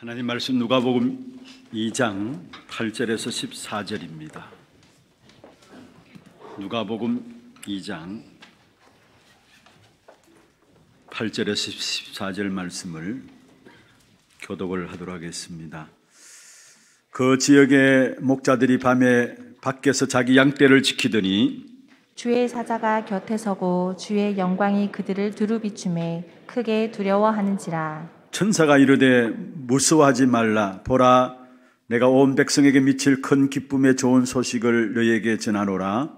하나님 말씀 누가복음 2장 8절에서 14절입니다. 누가복음 2장 8절에서 14절 말씀을 교독을 하도록 하겠습니다. 그 지역의 목자들이 밤에 밖에서 자기 양떼를 지키더니 주의 사자가 곁에 서고 주의 영광이 그들을 두루 비춤에 크게 두려워하는지라 천사가 이르되 무서워하지 말라 보라 내가 온 백성에게 미칠 큰 기쁨의 좋은 소식을 너희에게 전하노라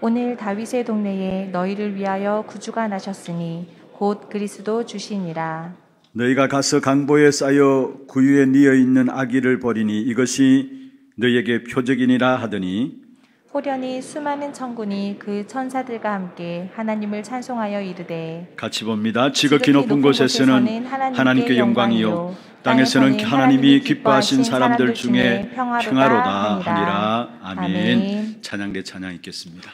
오늘 다윗의 동네에 너희를 위하여 구주가 나셨으니 곧 그리스도 주시니라 너희가 가서 강보에 쌓여 구유에 뉘어 있는 아기를 버리니 이것이 너희에게 표적이니라 하더니 호련히 수많은 천군이 그 천사들과 함께 하나님을 찬송하여 이르되 같이 봅니다. 지극히 높은 곳에서는 하나님께 영광이요 땅에서는 하나님이 기뻐하신 사람들 중에 평화로다 하니라. 아멘. 찬양대 찬양 있겠습니다.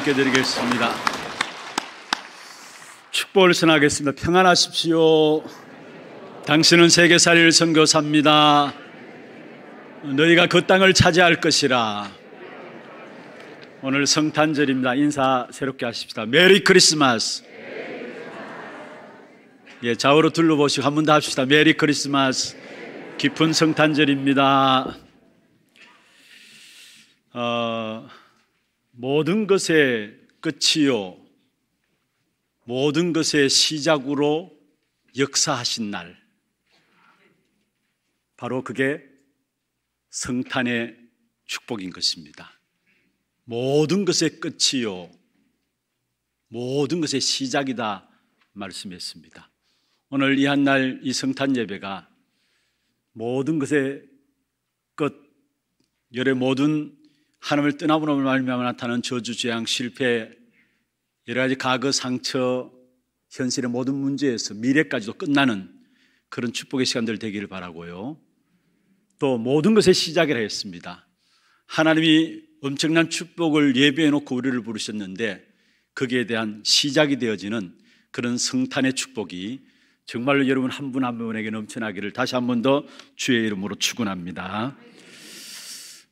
하나님께 드리겠습니다. 축복을 선하겠습니다. 평안하십시오. 당신은 세계살이 선교사입니다. 너희가 그 땅을 차지할 것이라. 오늘 성탄절입니다. 인사 새롭게 하십시다. 메리 크리스마스. 예, 좌우로 둘러보시고 한번더 합시다. 메리 크리스마스. 깊은 성탄절입니다. 어... 모든 것의 끝이요. 모든 것의 시작으로 역사하신 날. 바로 그게 성탄의 축복인 것입니다. 모든 것의 끝이요. 모든 것의 시작이다 말씀했습니다. 오늘 이 한날 이 성탄 예배가 모든 것의 끝, 열의 모든 하나님을 떠나보로 말미암아 나타난 저주, 재앙, 실패, 여러 가지 과거, 상처, 현실의 모든 문제에서 미래까지도 끝나는 그런 축복의 시간들 되기를 바라고요. 또 모든 것의 시작이라 했습니다. 하나님이 엄청난 축복을 예비해 놓고 우리를 부르셨는데 거기에 대한 시작이 되어지는 그런 성탄의 축복이 정말로 여러분 한 분한 한 분에게 넘쳐나기를 다시 한 번 더 주의 이름으로 축원합니다.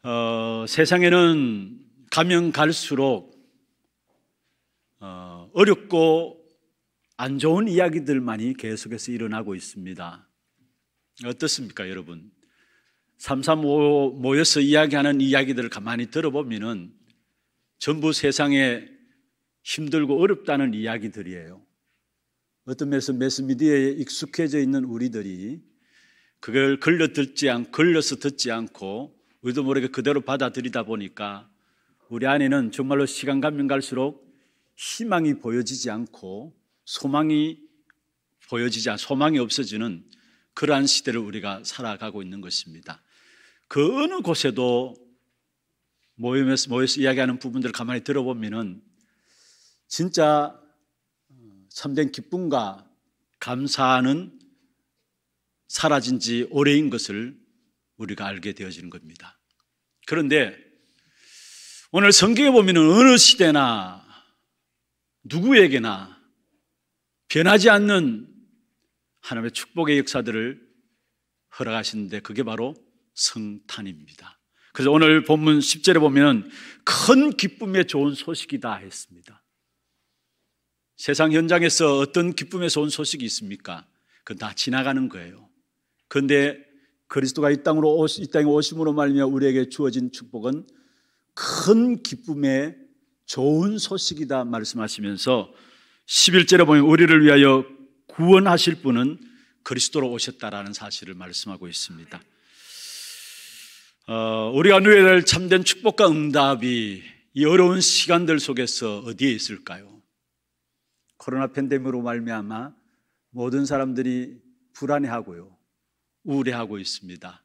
어, 세상에는 가면 갈수록 어, 어렵고 안 좋은 이야기들만이 계속해서 일어나고 있습니다. 어떻습니까, 여러분? 335 모여서 이야기하는 이야기들을 가만히 들어보면 전부 세상에 힘들고 어렵다는 이야기들이에요. 어떤 매스 매스미디에 익숙해져 있는 우리들이 그걸 걸려 듣지 않, 걸려서 듣지 않고 우리도 모르게 그대로 받아들이다 보니까 우리 안에는 정말로 시간 가면 갈수록 희망이 보여지지 않고 소망이 보여지지 않, 소망이 없어지는 그러한 시대를 우리가 살아가고 있는 것입니다. 그 어느 곳에도 모임에서 모여서 이야기하는 부분들을 가만히 들어보면은 진짜 어, 참된 기쁨과 감사는 하 사라진 지 오래인 것을 우리가 알게 되어지는 겁니다. 그런데 오늘 성경에 보면 어느 시대나 누구에게나 변하지 않는 하나님의 축복의 역사들을 허락하시는데 그게 바로 성탄입니다. 그래서 오늘 본문 10절에 보면 큰 기쁨의 좋은 소식이다 했습니다. 세상 현장에서 어떤 기쁨의 좋은 소식이 있습니까? 그건 다 지나가는 거예요. 그런데 그리스도가 이 땅으로 오시, 이 땅에 오심으로 말미암아 우리에게 주어진 축복은 큰 기쁨의 좋은 소식이다 말씀하시면서 11절에 보면 우리를 위하여 구원하실 분은 그리스도로 오셨다라는 사실을 말씀하고 있습니다. 어, 우리가 누려야 될 참된 축복과 응답이 이 어려운 시간들 속에서 어디에 있을까요? 코로나 팬데믹으로 말미암아 모든 사람들이 불안해하고요. 우려하고 있습니다.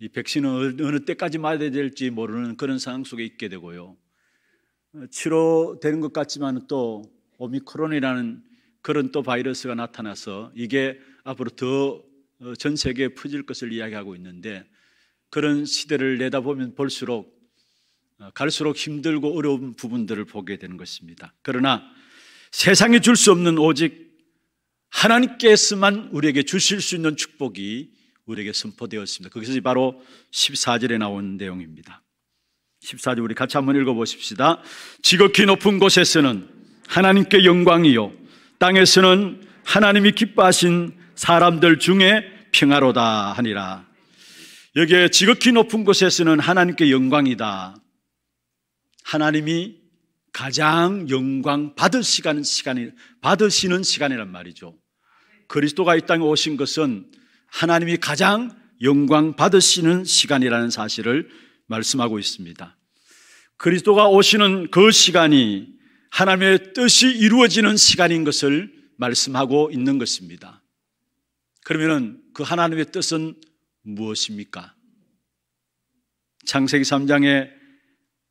이 백신은 어느 때까지 맞아야 될지 모르는 그런 상황 속에 있게 되고요. 어, 치료되는 것 같지만 또 오미크론이라는 그런 또 바이러스가 나타나서 이게 앞으로 더전 어, 세계에 퍼질 것을 이야기하고 있는데 그런 시대를 내다보면 볼수록 어, 갈수록 힘들고 어려운 부분들을 보게 되는 것입니다. 그러나 세상이 줄 수 없는 오직 하나님께서만 우리에게 주실 수 있는 축복이 우리에게 선포되었습니다. 그것이 바로 14절에 나온 내용입니다. 14절 우리 같이 한번 읽어보십시다. 지극히 높은 곳에서는 하나님께 영광이요. 땅에서는 하나님이 기뻐하신 사람들 중에 평화로다 하니라. 여기에 지극히 높은 곳에서는 하나님께 영광이다. 하나님이 가장 영광 받을 시간 시간이, 받으시는 시간이란 말이죠. 그리스도가 이 땅에 오신 것은 하나님이 가장 영광 받으시는 시간이라는 사실을 말씀하고 있습니다. 그리스도가 오시는 그 시간이 하나님의 뜻이 이루어지는 시간인 것을 말씀하고 있는 것입니다. 그러면그 하나님의 뜻은 무엇입니까? 창세기 3장에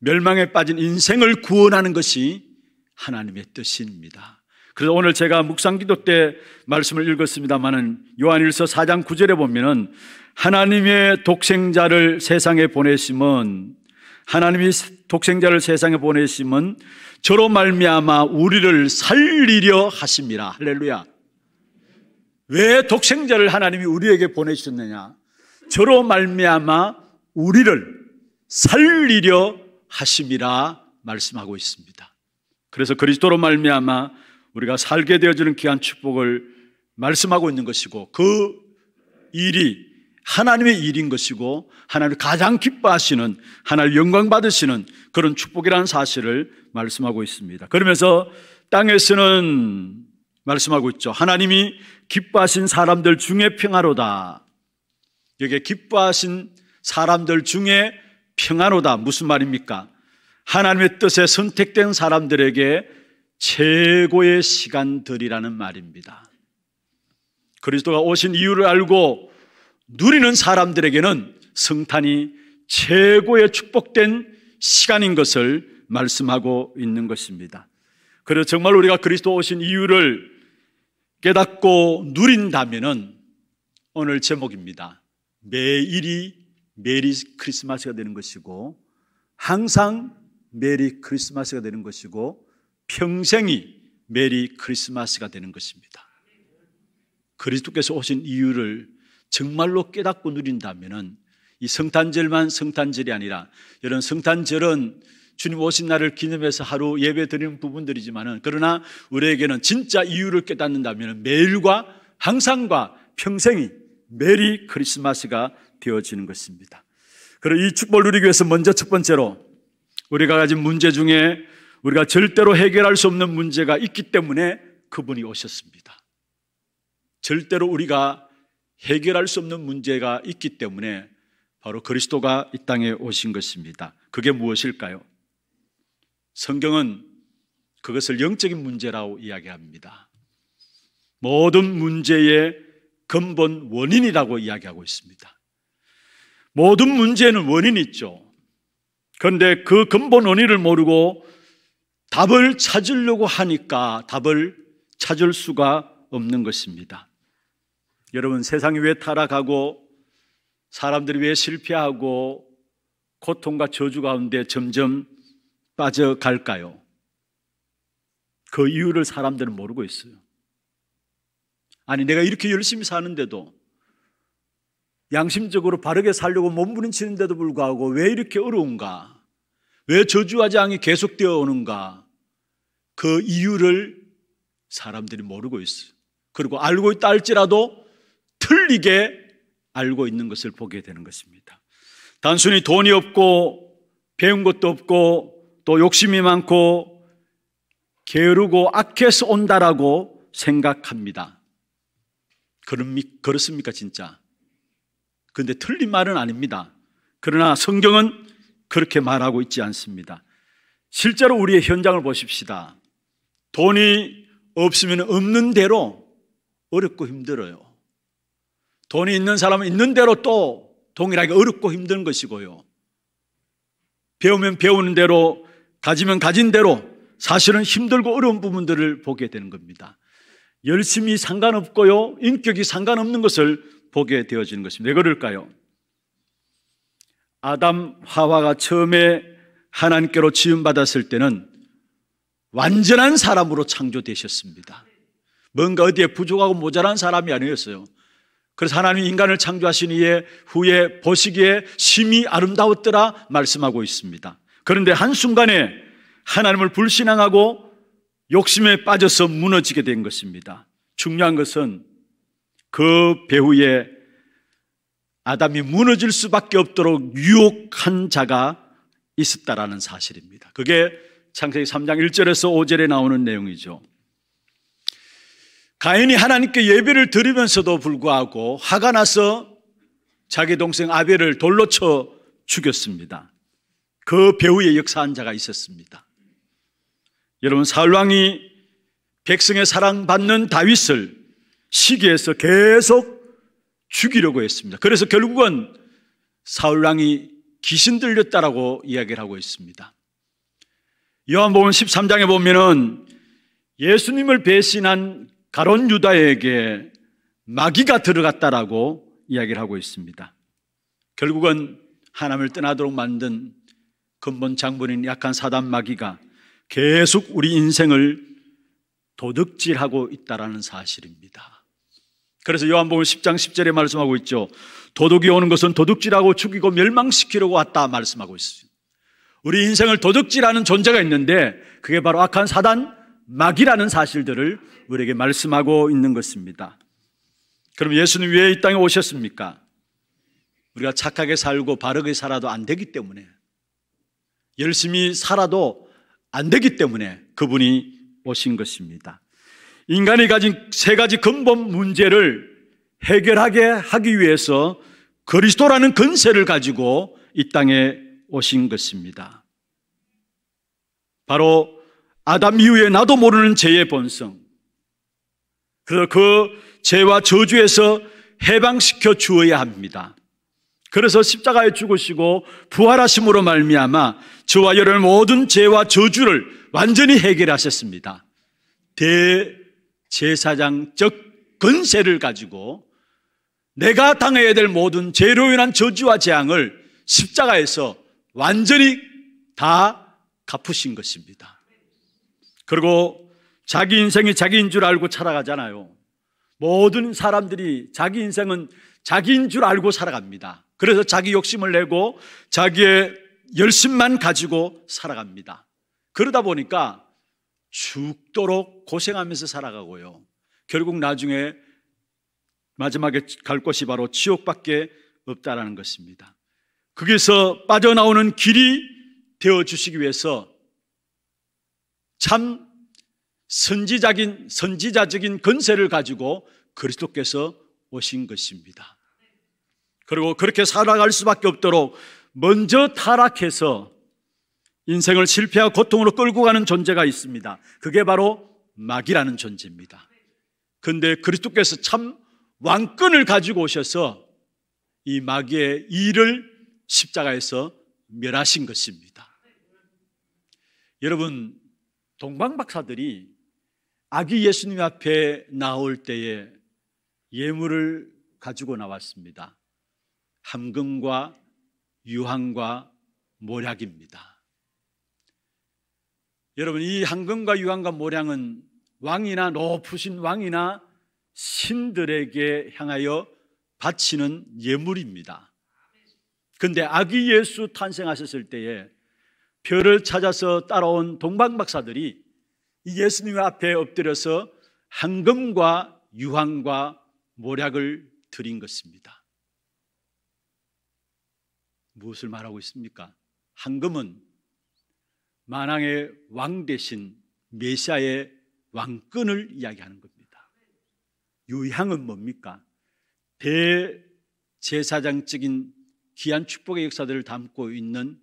멸망에 빠진 인생을 구원하는 것이 하나님의 뜻입니다. 그래서 오늘 제가 묵상기도 때 말씀을 읽었습니다만은 요한일서 4장 9절에 보면은 하나님의 독생자를 세상에 보내심은 하나님이 독생자를 세상에 보내심은 저로 말미암아 우리를 살리려 하십니다. 할렐루야. 왜 독생자를 하나님이 우리에게 보내셨느냐 저로 말미암아 우리를 살리려 하심이라 말씀하고 있습니다. 그래서 그리스도로 말미암아 우리가 살게 되어지는 귀한 축복을 말씀하고 있는 것이고 그 일이 하나님의 일인 것이고 하나님 가장 기뻐하시는 하나님 영광 받으시는 그런 축복이라는 사실을 말씀하고 있습니다. 그러면서 땅에서는 말씀하고 있죠. 하나님이 기뻐하신 사람들 중에 평화로다. 여기에 기뻐하신 사람들 중에 평화로다. 무슨 말입니까? 하나님의 뜻에 선택된 사람들에게 최고의 시간들이라는 말입니다. 그리스도가 오신 이유를 알고 누리는 사람들에게는 성탄이 최고의 축복된 시간인 것을 말씀하고 있는 것입니다. 그래서 정말 우리가 그리스도 오신 이유를 깨닫고 누린다면은 오늘 제목입니다. 매일이 메리 크리스마스가 되는 것이고 항상 메리 크리스마스가 되는 것이고 평생이 메리 크리스마스가 되는 것입니다. 그리스도께서 오신 이유를 정말로 깨닫고 누린다면 이 성탄절만 성탄절이 아니라 여러 성탄절은 주님 오신 날을 기념해서 하루 예배 드리는 부분들이지만은 그러나 우리에게는 진짜 이유를 깨닫는다면 매일과 항상과 평생이 메리 크리스마스가 되어지는 것입니다. 그리고 이 축복을 누리기 위해서 먼저 첫 번째로 우리가 가진 문제 중에 우리가 절대로 해결할 수 없는 문제가 있기 때문에 그분이 오셨습니다. 절대로 우리가 해결할 수 없는 문제가 있기 때문에 바로 그리스도가 이 땅에 오신 것입니다. 그게 무엇일까요? 성경은 그것을 영적인 문제라고 이야기합니다. 모든 문제의 근본 원인이라고 이야기하고 있습니다. 모든 문제는 원인이 있죠. 그런데 그 근본 원인을 모르고 답을 찾으려고 하니까 답을 찾을 수가 없는 것입니다. 여러분, 세상이 왜 타락하고 사람들이 왜 실패하고 고통과 저주 가운데 점점 빠져갈까요? 그 이유를 사람들은 모르고 있어요. 아니, 내가 이렇게 열심히 사는데도 양심적으로 바르게 살려고 몸부림치는데도 불구하고 왜 이렇게 어려운가? 왜 저주와 재앙이 계속되어 오는가? 그 이유를 사람들이 모르고 있어 그리고 알고 있다 할지라도 틀리게 알고 있는 것을 보게 되는 것입니다. 단순히 돈이 없고 배운 것도 없고 또 욕심이 많고 게으르고 악해서 온다라고 생각합니다. 그렇습니까, 진짜? 근데 틀린 말은 아닙니다. 그러나 성경은 그렇게 말하고 있지 않습니다. 실제로 우리의 현장을 보십시다. 돈이 없으면 없는 대로 어렵고 힘들어요. 돈이 있는 사람은 있는 대로 또 동일하게 어렵고 힘든 것이고요. 배우면 배우는 대로, 가지면 가진 대로 사실은 힘들고 어려운 부분들을 보게 되는 겁니다. 열심히 상관없고요. 인격이 상관없는 것을 보게 되어지는 것입니다. 왜 그럴까요? 아담 하와가 처음에 하나님께로 지음 받았을 때는 완전한 사람으로 창조되셨습니다. 뭔가 어디에 부족하고 모자란 사람이 아니었어요. 그래서 하나님 인간을 창조하신 이에 후에 보시기에 심히 아름다웠더라 말씀하고 있습니다. 그런데 한순간에 하나님을 불신앙하고 욕심에 빠져서 무너지게 된 것입니다. 중요한 것은 그 배후에 아담이 무너질 수밖에 없도록 유혹한 자가 있었다라는 사실입니다. 그게 창세기 3장 1절에서 5절에 나오는 내용이죠. 가인이 하나님께 예배를 드리면서도 불구하고 화가 나서 자기 동생 아벨을 돌로 쳐 죽였습니다. 그 배후에 역사한 자가 있었습니다. 여러분 사울 왕이 백성의 사랑받는 다윗을 시기해서 계속 죽이려고 했습니다. 그래서 결국은 사울왕이 귀신 들렸다라고 이야기를 하고 있습니다. 요한복음 13장에 보면은 예수님을 배신한 가론 유다에게 마귀가 들어갔다라고 이야기를 하고 있습니다. 결국은 하나님을 떠나도록 만든 근본 장본인 약한 사단 마귀가 계속 우리 인생을 도둑질하고 있다라는 사실입니다. 그래서 요한복음 10장 10절에 말씀하고 있죠. 도둑이 오는 것은 도둑질하고 죽이고 멸망시키려고 왔다 말씀하고 있습니 우리 인생을 도둑질하는 존재가 있는데 그게 바로 악한 사단 막이라는 사실들을 우리에게 말씀하고 있는 것입니다. 그럼 예수님 왜이 땅에 오셨습니까? 우리가 착하게 살고 바르게 살아도 안 되기 때문에 열심히 살아도 안 되기 때문에 그분이 오신 것입니다. 인간이 가진 세 가지 근본 문제를 해결하게 하기 위해서 그리스도라는 근세를 가지고 이 땅에 오신 것입니다. 바로 아담 이후에 나도 모르는 죄의 본성. 그래서 그 죄와 저주에서 해방시켜 주어야 합니다. 그래서 십자가에 죽으시고 부활하심으로 말미암아 저와 여러분 모든 죄와 저주를 완전히 해결하셨습니다. 대 제사장적 근세를 가지고 내가 당해야 될 모든 죄로 인한 저주와 재앙을 십자가에서 완전히 다 갚으신 것입니다. 그리고 자기 인생이 자기인 줄 알고 살아가잖아요. 모든 사람들이 자기 인생은 자기인 줄 알고 살아갑니다. 그래서 자기 욕심을 내고 자기의 열심만 가지고 살아갑니다. 그러다 보니까 죽도록 고생하면서 살아가고요. 결국 나중에 마지막에 갈 곳이 바로 지옥밖에 없다라는 것입니다. 거기서 빠져나오는 길이 되어 주시기 위해서 참선지자적인 선지자적인 건세를 가지고 그리스도께서 오신 것입니다. 그리고 그렇게 살아갈 수밖에 없도록 먼저 타락해서 인생을 실패와 고통으로 끌고 가는 존재가 있습니다. 그게 바로 마귀라는 존재입니다. 근데 그리스도께서 참 왕권을 가지고 오셔서 이 마귀의 일을 십자가에서 멸하신 것입니다. 여러분, 동방박사들이 아기 예수님 앞에 나올 때에 예물을 가지고 나왔습니다. 함금과 유황과 모략입니다. 여러분 이 황금과 유황과 모량은 왕이나 높으신 왕이나 신들에게 향하여 바치는 예물입니다. 근데 아기 예수 탄생하셨을 때에 별을 찾아서 따라온 동방 박사들이 예수님 앞에 엎드려서 황금과 유황과 모략을 드린 것입니다. 무엇을 말하고 있습니까? 황금은 만왕의 왕 대신 메시아의 왕권을 이야기하는 겁니다. 유향은 뭡니까? 대제사장적인 귀한 축복의 역사들을 담고 있는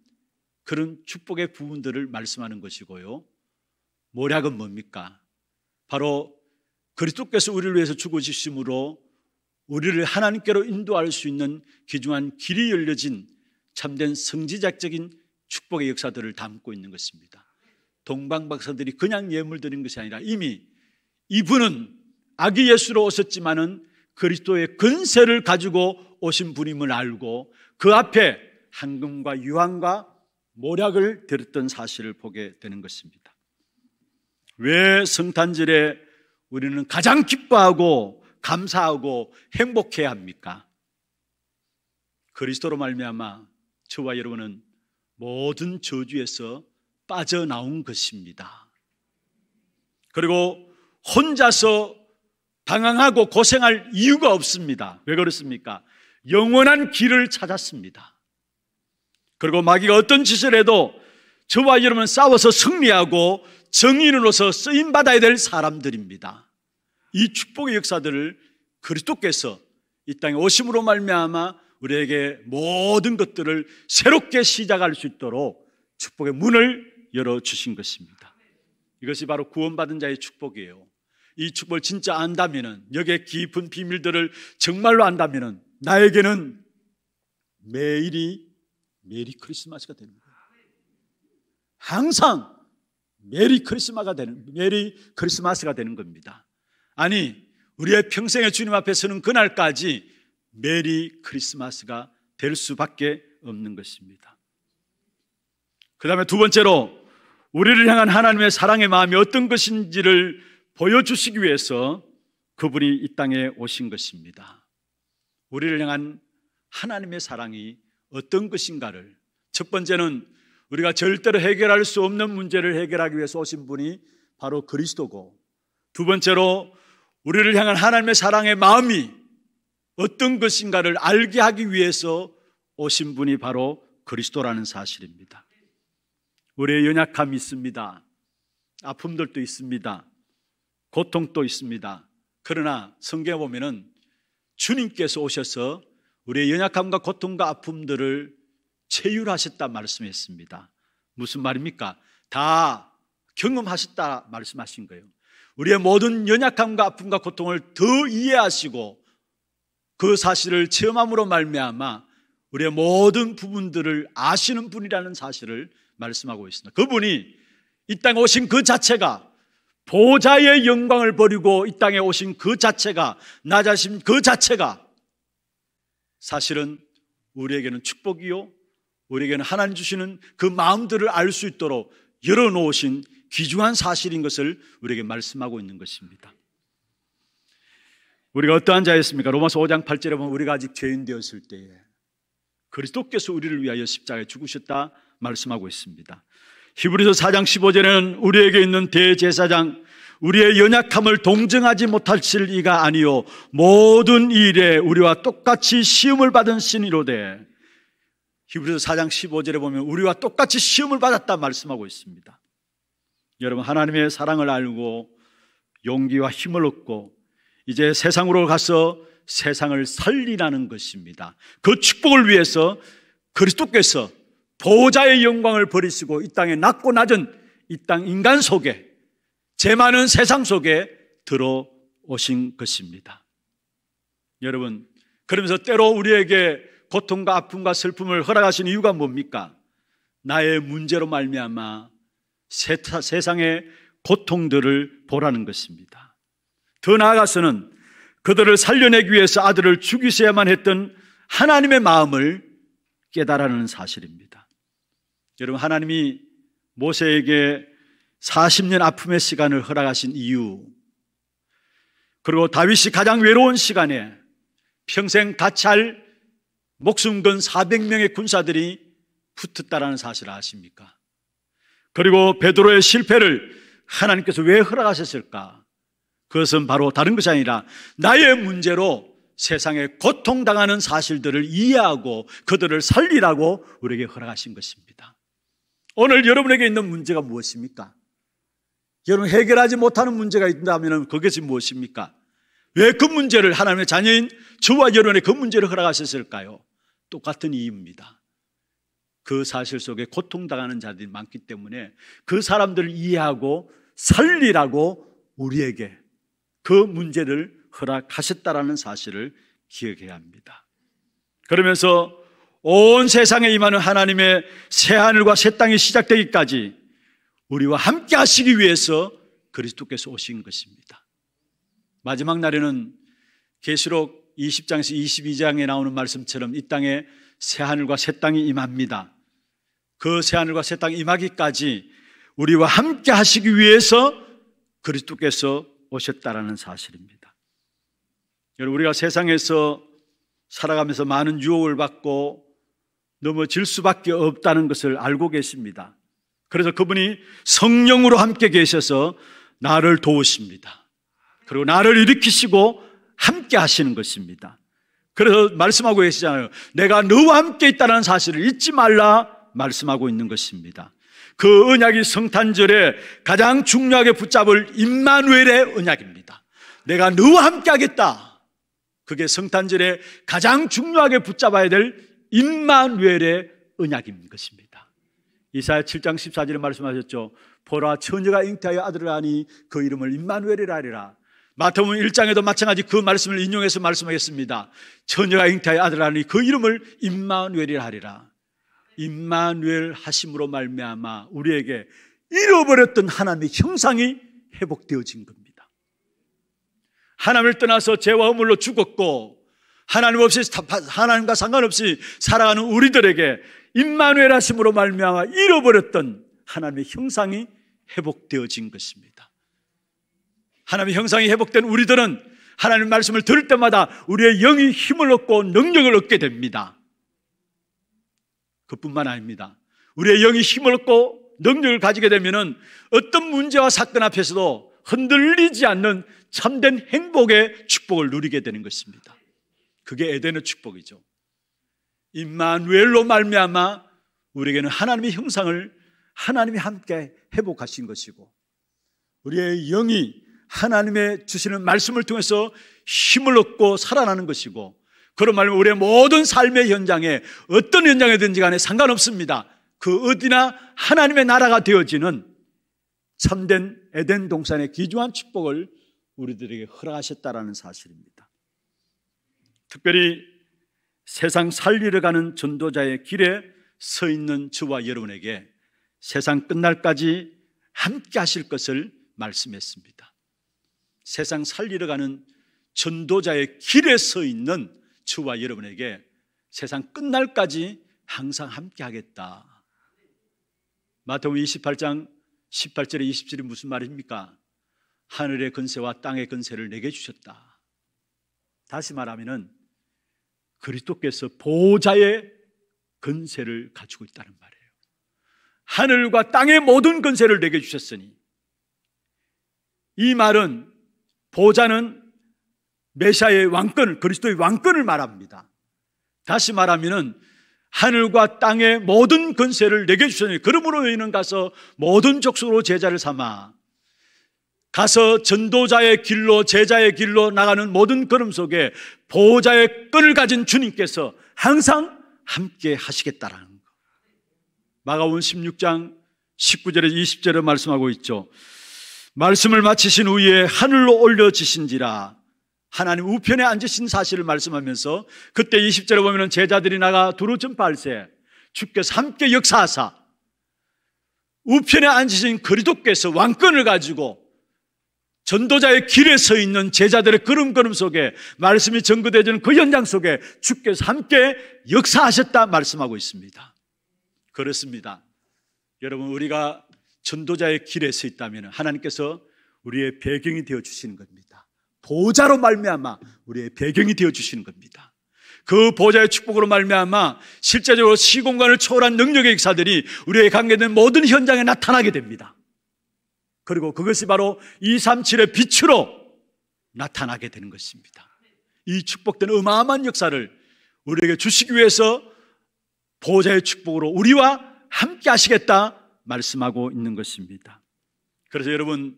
그런 축복의 부분들을 말씀하는 것이고요. 모략은 뭡니까? 바로 그리스도께서 우리를 위해서 죽으심으로 우리를 하나님께로 인도할 수 있는 귀중한 길이 열려진 참된 성지작적인 축복의 역사들을 담고 있는 것입니다. 동방박사들이 그냥 예물 드린 것이 아니라 이미 이분은 아기 예수로 오셨지만은 그리스도의 근세를 가지고 오신 분임을 알고 그 앞에 황금과 유황과 모략을 들었던 사실을 보게 되는 것입니다. 왜 성탄절에 우리는 가장 기뻐하고 감사하고 행복해야 합니까? 그리스도로 말미암아 저와 여러분은 모든 저주에서 빠져나온 것입니다. 그리고 혼자서 방황하고 고생할 이유가 없습니다. 왜 그렇습니까? 영원한 길을 찾았습니다. 그리고 마귀가 어떤 짓을 해도 저와 여러분 싸워서 승리하고 정인으로서 쓰임 받아야 될 사람들입니다. 이 축복의 역사들을 그리스도께서 이 땅에 오심으로 말미암아 우리에게 모든 것들을 새롭게 시작할 수 있도록 축복의 문을 열어주신 것입니다. 이것이 바로 구원받은 자의 축복이에요. 이 축복을 진짜 안다면은, 여기에 깊은 비밀들을 정말로 안다면은, 나에게는 매일이 메리 크리스마스가 되는 거예요. 항상 메리 크리스마가 되는, 메리 크리스마스가 되는 겁니다. 아니, 우리의 평생의 주님 앞에 서는 그날까지 메리 크리스마스가 될 수밖에 없는 것입니다. 그 다음에 두 번째로 우리를 향한 하나님의 사랑의 마음이 어떤 것인지를 보여주시기 위해서 그분이 이 땅에 오신 것입니다. 우리를 향한 하나님의 사랑이 어떤 것인가를 첫 번째는 우리가 절대로 해결할 수 없는 문제를 해결하기 위해서 오신 분이 바로 그리스도고 두 번째로 우리를 향한 하나님의 사랑의 마음이 어떤 것인가를 알게 하기 위해서 오신 분이 바로 그리스도라는 사실입니다. 우리의 연약함이 있습니다. 아픔들도 있습니다. 고통도 있습니다. 그러나 성경에 보면은 주님께서 오셔서 우리의 연약함과 고통과 아픔들을 체휼하셨다 말씀했습니다. 무슨 말입니까? 다 경험하셨다 말씀하신 거예요. 우리의 모든 연약함과 아픔과 고통을 더 이해하시고 그 사실을 체험함으로 말미암아 우리의 모든 부분들을 아시는 분이라는 사실을 말씀하고 있습니다. 그분이 이 땅에 오신 그 자체가 보좌의 영광을 버리고 이 땅에 오신 그 자체가 나 자신 그 자체가 사실은 우리에게는 축복이요 우리에게는 하나님 주시는 그 마음들을 알 수 있도록 열어놓으신 귀중한 사실인 것을 우리에게 말씀하고 있는 것입니다. 우리가 어떠한 자였습니까? 로마서 5장 8절에 보면 우리가 아직 죄인 되었을 때에 그리스도께서 우리를 위하여 십자가에 죽으셨다 말씀하고 있습니다. 히브리서 4장 15절에는 우리에게 있는 대제사장 우리의 연약함을 동정하지 못하실 이가 아니요 모든 일에 우리와 똑같이 시험을 받은 신이로되 히브리서 4장 15절에 보면 우리와 똑같이 시험을 받았다 말씀하고 있습니다. 여러분 하나님의 사랑을 알고 용기와 힘을 얻고 이제 세상으로 가서 세상을 살리라는 것입니다. 그 축복을 위해서 그리스도께서 보호자의 영광을 버리시고 이 땅에 낮고 낮은 이 땅 인간 속에 재 많은 세상 속에 들어오신 것입니다. 여러분, 그러면서 때로 우리에게 고통과 아픔과 슬픔을 허락하신 이유가 뭡니까? 나의 문제로 말미암아 세상의 고통들을 보라는 것입니다. 더 나아가서는 그들을 살려내기 위해서 아들을 죽이셔야만 했던 하나님의 마음을 깨달아는 사실입니다. 여러분, 하나님이 모세에게 40년 아픔의 시간을 허락하신 이유, 그리고 다윗이 가장 외로운 시간에 평생 같이 목숨 건 400명의 군사들이 붙었다라는 사실을 아십니까? 그리고 베드로의 실패를 하나님께서 왜 허락하셨을까? 그것은 바로 다른 것이 아니라 나의 문제로 세상에 고통당하는 사실들을 이해하고 그들을 살리라고 우리에게 허락하신 것입니다. 오늘 여러분에게 있는 문제가 무엇입니까? 여러분 해결하지 못하는 문제가 있다면 그것이 무엇입니까? 왜 그 문제를 하나님의 자녀인 저와 여러분의 그 문제를 허락하셨을까요? 똑같은 이유입니다. 그 사실 속에 고통당하는 자들이 많기 때문에 그 사람들을 이해하고 살리라고 우리에게 그 문제를 허락하셨다라는 사실을 기억해야 합니다. 그러면서 온 세상에 임하는 하나님의 새 하늘과 새 땅이 시작되기까지 우리와 함께 하시기 위해서 그리스도께서 오신 것입니다. 마지막 날에는 계시록 20장에서 22장에 나오는 말씀처럼 이 땅에 새 하늘과 새 땅이 임합니다. 그 새 하늘과 새 땅이 임하기까지 우리와 함께 하시기 위해서 그리스도께서 오셨다라는 사실입니다. 여러분, 우리가 세상에서 살아가면서 많은 유혹을 받고 넘어질 수밖에 없다는 것을 알고 계십니다. 그래서 그분이 성령으로 함께 계셔서 나를 도우십니다. 그리고 나를 일으키시고 함께 하시는 것입니다. 그래서 말씀하고 계시잖아요. 내가 너와 함께 있다는 사실을 잊지 말라 말씀하고 있는 것입니다. 그 언약이 성탄절에 가장 중요하게 붙잡을 임마누엘의 언약입니다. 내가 너와 함께 하겠다. 그게 성탄절에 가장 중요하게 붙잡아야 될 임마누엘의 언약인 것입니다. 이사야 7장 14절에 말씀하셨죠. 보라 처녀가 잉태하여 아들을 하니 그 이름을 임마누엘이라 하리라. 마태복음 1장에도 마찬가지 그 말씀을 인용해서 말씀하겠습니다. 처녀가 잉태하여 아들을 하니 그 이름을 임마누엘이라 하리라. 임마누엘 하심으로 말미암아 우리에게 잃어버렸던 하나님의 형상이 회복되어진 겁니다. 하나님을 떠나서 죄와 허물로 죽었고 하나님 없이 하나님과 상관없이 살아가는 우리들에게 임마누엘 하심으로 말미암아 잃어버렸던 하나님의 형상이 회복되어진 것입니다. 하나님의 형상이 회복된 우리들은 하나님 말씀을 들을 때마다 우리의 영이 힘을 얻고 능력을 얻게 됩니다. 그뿐만 아닙니다. 우리의 영이 힘을 얻고 능력을 가지게 되면은 어떤 문제와 사건 앞에서도 흔들리지 않는 참된 행복의 축복을 누리게 되는 것입니다. 그게 에덴의 축복이죠. 임마누엘로 말미암아 우리에게는 하나님의 형상을 하나님이 함께 회복하신 것이고 우리의 영이 하나님의 주시는 말씀을 통해서 힘을 얻고 살아나는 것이고 그런 말면 우리의 모든 삶의 현장에 어떤 현장이든지 간에 상관없습니다. 그 어디나 하나님의 나라가 되어지는 참된 에덴 동산의 귀중한 축복을 우리들에게 허락하셨다라는 사실입니다. 특별히 세상 살리러 가는 전도자의 길에 서 있는 저와 여러분에게 세상 끝날까지 함께 하실 것을 말씀했습니다. 세상 살리러 가는 전도자의 길에 서 있는 주와 여러분에게 세상 끝날까지 항상 함께 하겠다. 마태복음 28장 18절에 20절이 무슨 말입니까? 하늘의 근세와 땅의 근세를 내게 주셨다. 다시 말하면은 그리스도께서 보호자의 근세를 가지고 있다는 말이에요. 하늘과 땅의 모든 근세를 내게 주셨으니 이 말은 보호자는 메시아의 왕권을 그리스도의 왕권을 말합니다. 다시 말하면은 하늘과 땅의 모든 근세를 내게 주셨으니 그러므로 너희는 가서 모든 족속으로 제자를 삼아 가서 전도자의 길로 제자의 길로 나가는 모든 걸음 속에 보호자의 끈을 가진 주님께서 항상 함께 하시겠다라는 거. 마가온 16장 1 9절에 20절에 말씀하고 있죠. 말씀을 마치신 후에 하늘로 올려지신지라 하나님 우편에 앉으신 사실을 말씀하면서 그때 20절에 보면 제자들이 나가 두루 전파할세 주께서 함께 역사하사 우편에 앉으신 그리스도께서 왕권을 가지고 전도자의 길에 서 있는 제자들의 걸음걸음 속에 말씀이 전거되는 어그 현장 속에 주께서 함께 역사하셨다 말씀하고 있습니다. 그렇습니다. 여러분 우리가 전도자의 길에 서 있다면 하나님께서 우리의 배경이 되어 주시는 겁니다. 보좌로 말미암아 우리의 배경이 되어 주시는 겁니다. 그 보좌의 축복으로 말미암아 실제적으로 시공간을 초월한 능력의 역사들이 우리의 관계된 모든 현장에 나타나게 됩니다. 그리고 그것이 바로 237의 빛으로 나타나게 되는 것입니다. 이 축복된 어마어마한 역사를 우리에게 주시기 위해서 보좌의 축복으로 우리와 함께 하시겠다 말씀하고 있는 것입니다. 그래서 여러분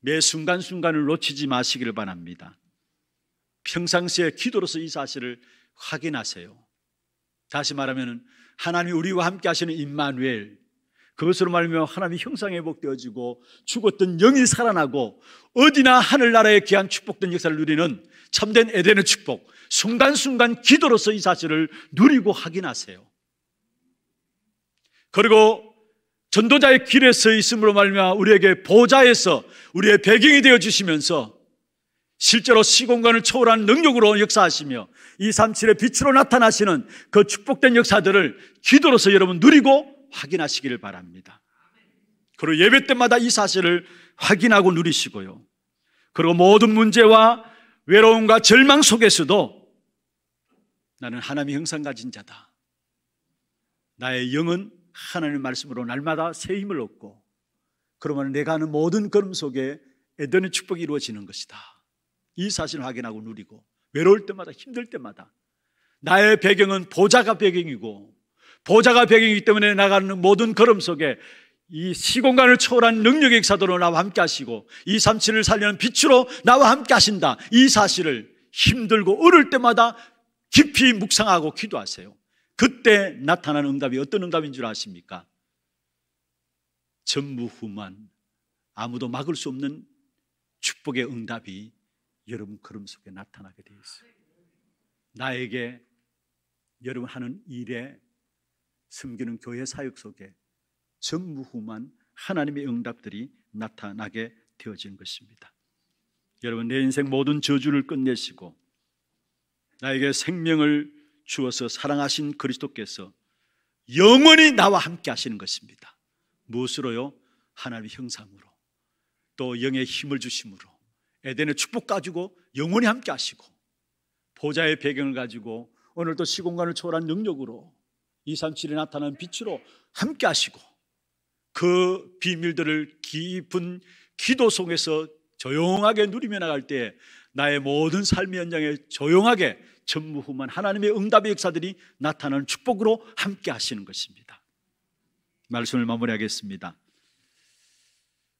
매 순간순간을 놓치지 마시길 바랍니다. 평상시에 기도로서 이 사실을 확인하세요. 다시 말하면 하나님이 우리와 함께 하시는 임마누엘 그것으로 말하면 하나님이 형상에 복되어지고 죽었던 영이 살아나고 어디나 하늘나라에 귀한 축복된 역사를 누리는 참된 에덴의 축복 순간순간 기도로서 이 사실을 누리고 확인하세요. 그리고 전도자의 길에 서 있음으로 말미암 우리에게 보좌에서 우리의 배경이 되어 주시면서 실제로 시공간을 초월한 능력으로 역사하시며 237의 빛으로 나타나시는 그 축복된 역사들을 기도로서 여러분 누리고 확인하시기를 바랍니다. 그리고 예배 때마다 이 사실을 확인하고 누리시고요. 그리고 모든 문제와 외로움과 절망 속에서도 나는 하나님의 형상 가진 자다. 나의 영은 하나님의 말씀으로 날마다 새 힘을 얻고 그러면 내가 하는 모든 걸음 속에 에덴의 축복이 이루어지는 것이다. 이 사실을 확인하고 누리고 외로울 때마다 힘들 때마다 나의 배경은 보좌가 배경이고 보좌가 배경이기 때문에 나가는 모든 걸음 속에 이 시공간을 초월한 능력의 사도로 나와 함께 하시고 이 삼치를 살리는 빛으로 나와 함께 하신다. 이 사실을 힘들고 어릴 때마다 깊이 묵상하고 기도하세요. 그때 나타나는 응답이 어떤 응답인 줄 아십니까? 전무후만 아무도 막을 수 없는 축복의 응답이 여러분 걸음 속에 나타나게 되어 있어요. 나에게 여러분 하는 일에 섬기는 교회 사역 속에 전무후무 하나님의 응답들이 나타나게 되어진 것입니다. 여러분 내 인생 모든 저주를 끝내시고 나에게 생명을 주어서 사랑하신 그리스도께서 영원히 나와 함께 하시는 것입니다. 무엇으로요? 하나님의 형상으로 또 영의 힘을 주심으로 에덴의 축복 가지고 영원히 함께 하시고 보좌의 배경을 가지고 오늘도 시공간을 초월한 능력으로 237에 나타난 빛으로 함께 하시고 그 비밀들을 깊은 기도 속에서 조용하게 누리며 나갈 때 나의 모든 삶의 현장에 조용하게 전무후만 하나님의 응답의 역사들이 나타나는 축복으로 함께 하시는 것입니다. 말씀을 마무리하겠습니다.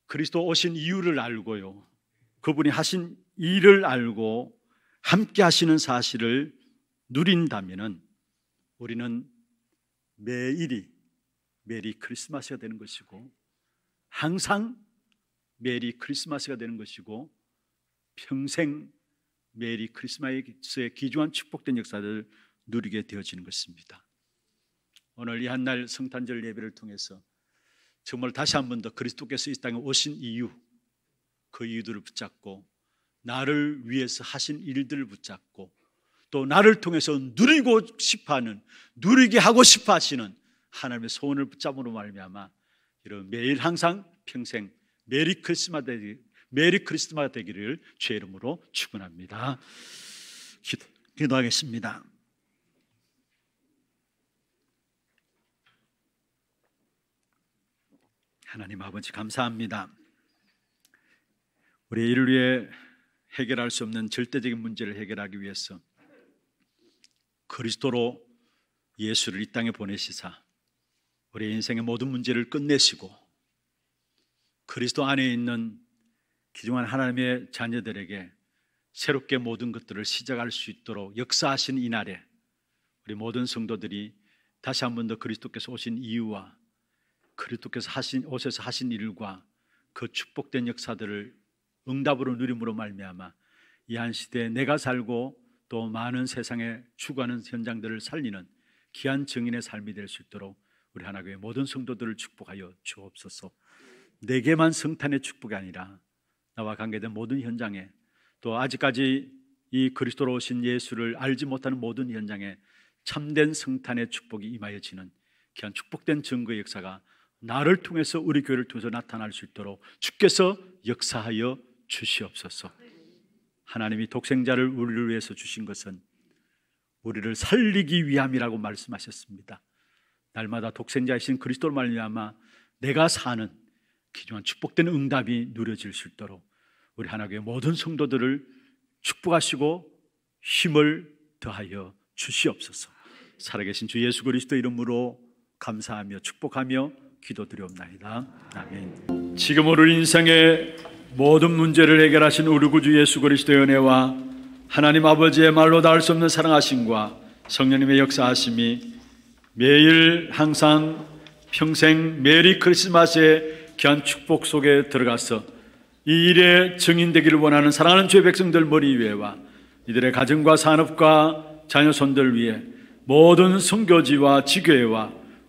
그리스도 오신 이유를 알고요. 그분이 하신 일을 알고 함께 하시는 사실을 누린다면 우리는 매일이 메리 크리스마스가 되는 것이고 항상 메리 크리스마스가 되는 것이고 평생 메리 크리스마스에 기주한 축복된 역사를 누리게 되어지는 것입니다. 오늘 이 한 날 성탄절 예배를 통해서 정말 다시 한 번 더 그리스도께서 이 땅에 오신 이유 그 이유들을 붙잡고 나를 위해서 하신 일들을 붙잡고 또 나를 통해서 누리고 싶어하는 누리게 하고 싶어하시는 하나님의 소원을 붙잡으로 말미암아 이런 매일 항상 평생 메리 크리스마스 되기, 메리 크리스마 되기를 죄 이름으로 축원합니다. 기도, 기도하겠습니다. 하나님 아버지 감사합니다. 우리 인류의 해결할 수 없는 절대적인 문제를 해결하기 위해서 그리스도로 예수를 이 땅에 보내시사 우리 인생의 모든 문제를 끝내시고 그리스도 안에 있는 기중한 하나님의 자녀들에게 새롭게 모든 것들을 시작할 수 있도록 역사하신 이날에 우리 모든 성도들이 다시 한 번 더 그리스도께서 오신 이유와 그리스도께서 하신 오셔서 하신 일과 그 축복된 역사들을 응답으로 누림으로 말미암아 이 한 시대에 내가 살고 또 많은 세상에 추구하는 현장들을 살리는 귀한 증인의 삶이 될 수 있도록 우리 하나교회 모든 성도들을 축복하여 주옵소서. 내게만 성탄의 축복이 아니라 나와 관계된 모든 현장에 또 아직까지 이 그리스도로 오신 예수를 알지 못하는 모든 현장에 참된 성탄의 축복이 임하여지는 귀한 축복된 증거의 역사가 나를 통해서 우리 교회를 통해서 나타날 수 있도록 주께서 역사하여 주시옵소서. 하나님이 독생자를 우리를 위해서 주신 것은 우리를 살리기 위함이라고 말씀하셨습니다. 날마다 독생자이신 그리스도로 말미암아 내가 사는 기존한 축복된 응답이 누려질 수 있도록 우리 하나교회 모든 성도들을 축복하시고 힘을 더하여 주시옵소서. 살아계신 주 예수 그리스도 이름으로 감사하며 축복하며 기도드리옵나이다. 아멘. 지금 오늘 인생의 모든 문제를 해결하신 우리 구주 예수 그리스도의 은혜와 하나님 아버지의 말로 닿을 수 없는 사랑하심과 성령님의 역사하심이 매일 항상 평생 메리 크리스마스의 귀한 축복 속에 들어가서 이 일에 증인되기를 원하는 사랑하는 주의 백성들 머리 위에와 이들의 가정과 산업과 자녀손들 위에 모든 성교지와 지교회와